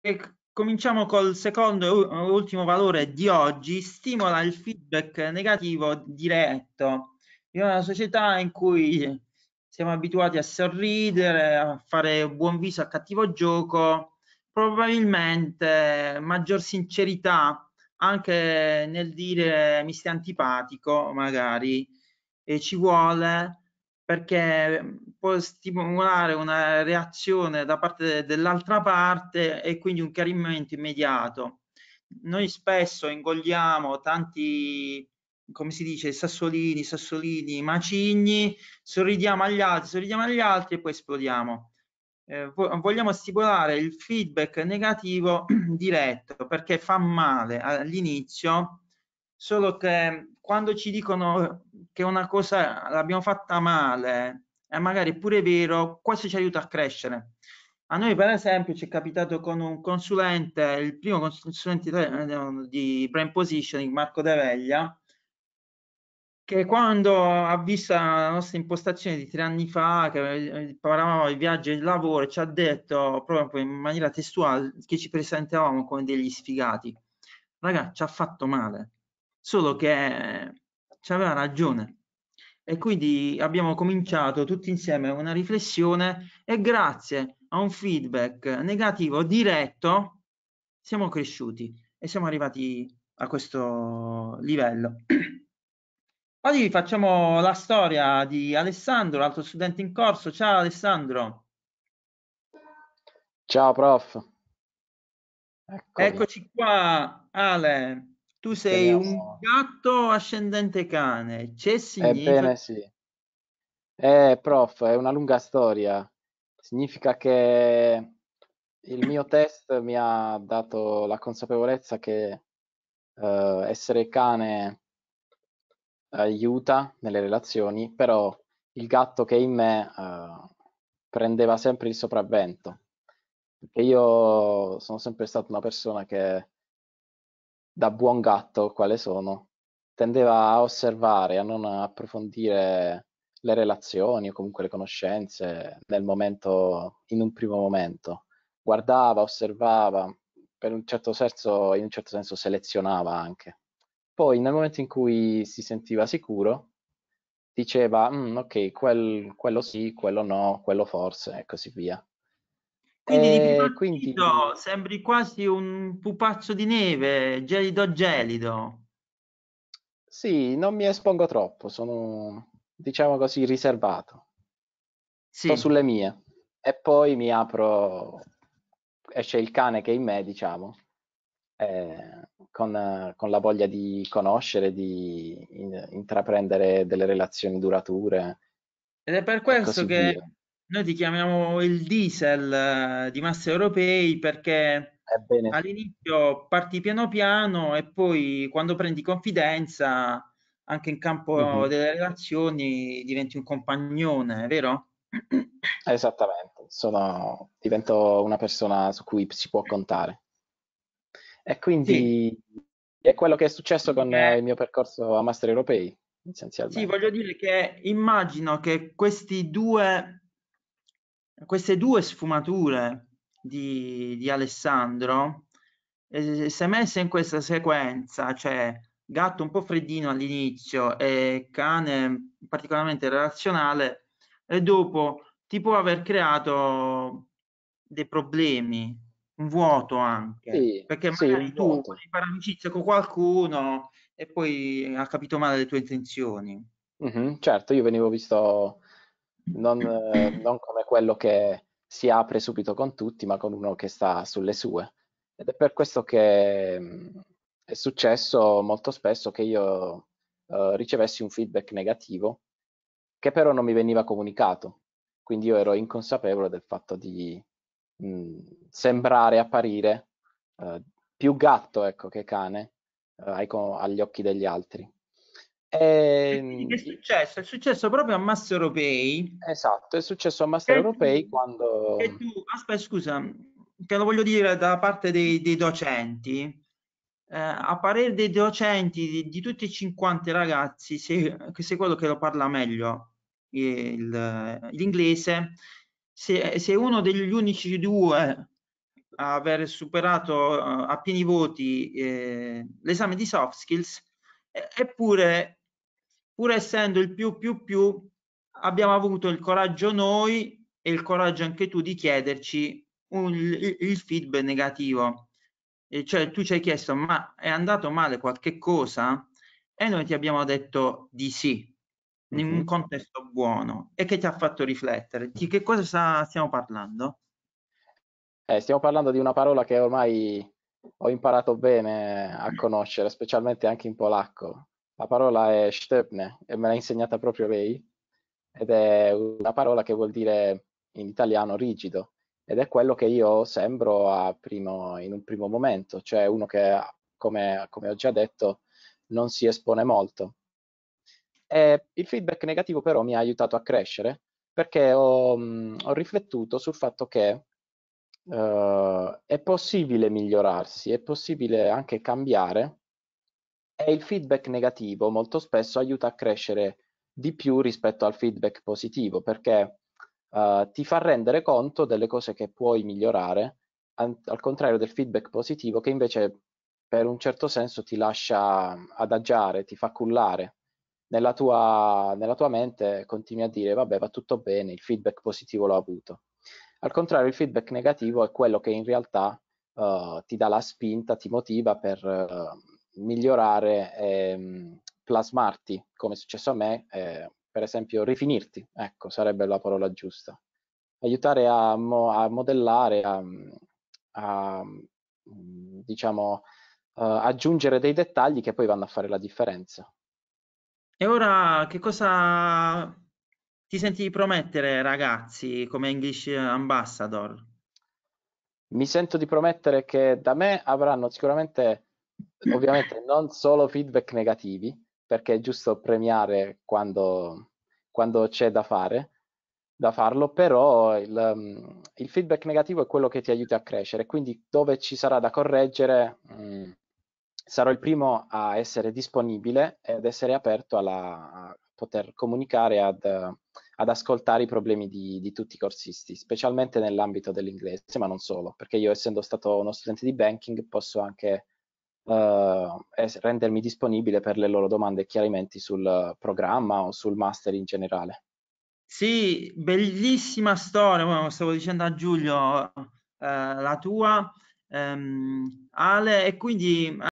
E cominciamo col secondo e ultimo valore di oggi, stimola il feedback negativo diretto. In una società in cui siamo abituati a sorridere, a fare buon viso a cattivo gioco, probabilmente maggior sincerità anche nel dire mi stai antipatico magari e ci vuole perché mhmm, può stimolare una reazione da parte dell'altra parte e quindi un chiarimento immediato. Noi spesso ingogliamo tanti, come si dice, sassolini, sassolini, macigni, sorridiamo agli altri, sorridiamo agli altri e poi esplodiamo. Eh, vogliamo stimolare il feedback negativo diretto perché fa male all'inizio solo che quando ci dicono che una cosa l'abbiamo fatta male, e magari pure vero, questo ci aiuta a crescere. A noi per esempio ci è capitato con un consulente, il primo consulente eh, di brand positioning, Marco De Veglia, che quando ha visto la nostra impostazione di tre anni fa, che eh, parlavamo di viaggio e di lavoro, ci ha detto proprio in maniera testuale che ci presentavamo come degli sfigati. Ragazzi, ci ha fatto male solo che aveva ragione e quindi abbiamo cominciato tutti insieme una riflessione e grazie a un feedback negativo diretto siamo cresciuti e siamo arrivati a questo livello. Oggi facciamo la storia di Alessandro, altro studente in corso. Ciao Alessandro. Ciao prof. Eccomi. Eccoci qua Ale. Tu sei un gatto ascendente cane. C'è significa... Ebbene sì. Eh, prof, è una lunga storia. Significa che il mio test mi ha dato la consapevolezza che eh, essere cane aiuta nelle relazioni, però il gatto che è in me eh, prendeva sempre il sopravvento. Perché io sono sempre stata una persona che da buon gatto quale sono, tendeva a osservare, a non approfondire le relazioni o comunque le conoscenze nel momento, in un primo momento. Guardava, osservava, per un certo senso, in un certo senso selezionava anche. Poi nel momento in cui si sentiva sicuro, diceva, mm, ok, quel, quello sì, quello no, quello forse e così via. Quindi, eh, partito, quindi, sembri quasi un pupazzo di neve, gelido gelido. Sì, non mi espongo troppo, sono diciamo così riservato. Sì. Sto sulle mie e poi mi apro, e c'è il cane che è in me, diciamo, eh, con, con, la voglia di conoscere, di in, intraprendere delle relazioni durature. Ed è per questo che via. Noi ti chiamiamo il diesel eh, di massa europei perché all'inizio parti piano piano e poi quando prendi confidenza anche in campo mm-hmm. delle relazioni diventi un compagnone, vero? Esattamente, sono, divento una persona su cui si può contare. E quindi sì. è quello che è successo con eh. il mio percorso a Master Europei, essenzialmente. Sì, voglio dire che immagino che questi due queste due sfumature di, di Alessandro eh, se messe in questa sequenza, cioè gatto un po' freddino all'inizio e cane particolarmente relazionale, e dopo ti può aver creato dei problemi, un vuoto anche, sì, perché magari sì, tu puoi fare amicizia con qualcuno e poi ha capito male le tue intenzioni. Mm -hmm, certo, io venivo visto non, eh, non come quello che si apre subito con tutti, ma con uno che sta sulle sue. Ed è per questo che mm, è successo molto spesso che io eh, ricevessi un feedback negativo che però non mi veniva comunicato. Quindi io ero inconsapevole del fatto di mh, mm, sembrare apparire eh, più gatto ecco, che cane eh, agli occhi degli altri. Eh, che è successo? È successo proprio a Master Europei. Esatto, è successo a Master Europei tu, quando... Che tu, aspetta, scusa, te lo voglio dire da parte dei, dei docenti. Eh, a parere dei docenti di, di tutti e 50 ragazzi, se, che sei quello che lo parla meglio il, l'inglese, se, se uno degli unici due a aver superato eh, a pieni voti eh, l'esame di soft skills, eppure pur essendo il più più più, abbiamo avuto il coraggio noi e il coraggio anche tu di chiederci un, il, il feedback negativo. E cioè tu ci hai chiesto ma è andato male qualche cosa? E noi ti abbiamo detto di sì, in un contesto buono e che ti ha fatto riflettere. Di che cosa sta, stiamo parlando? Eh, stiamo parlando di una parola che ormai ho imparato bene a conoscere, specialmente anche in polacco, la parola è Stepne e me l'ha insegnata proprio lei ed è una parola che vuol dire in italiano rigido ed è quello che io sembro primo, in un primo momento, cioè uno che, come, come ho già detto, non si espone molto. E il feedback negativo però mi ha aiutato a crescere perché ho, ho riflettuto sul fatto che uh, è possibile migliorarsi, è possibile anche cambiare il feedback negativo molto spesso aiuta a crescere di più rispetto al feedback positivo perché uh, ti fa rendere conto delle cose che puoi migliorare, al contrario del feedback positivo che invece per un certo senso ti lascia mm, adagiare, ti fa cullare. Nella tua, nella tua mente continui a dire vabbè va tutto bene, il feedback positivo l'ho avuto. Al contrario il feedback negativo è quello che in realtà uh, ti dà la spinta, ti motiva per... Uh, migliorare, eh, plasmarti, come è successo a me, eh, per esempio rifinirti, ecco, sarebbe la parola giusta. Aiutare a, mo a modellare, a, a mm, diciamo, uh, aggiungere dei dettagli che poi vanno a fare la differenza. E ora che cosa ti senti di promettere, ragazzi, come English Ambassador? Mi sento di promettere che da me avranno sicuramente ovviamente non solo feedback negativi, perché è giusto premiare quando, quando c'è da fare, da farlo, però il, um, il, feedback negativo è quello che ti aiuta a crescere, quindi dove ci sarà da correggere mh, mm, sarò il primo a essere disponibile ed essere aperto alla, a poter comunicare, ad, ad ascoltare i problemi di, di tutti i corsisti, specialmente nell'ambito dell'inglese, ma non solo, perché io essendo stato uno studente di banking posso anche e eh, rendermi disponibile per le loro domande e chiarimenti sul programma o sul master in generale. Sì, bellissima storia, come stavo dicendo a Giulio, eh, la tua, ehm, Ale, e quindi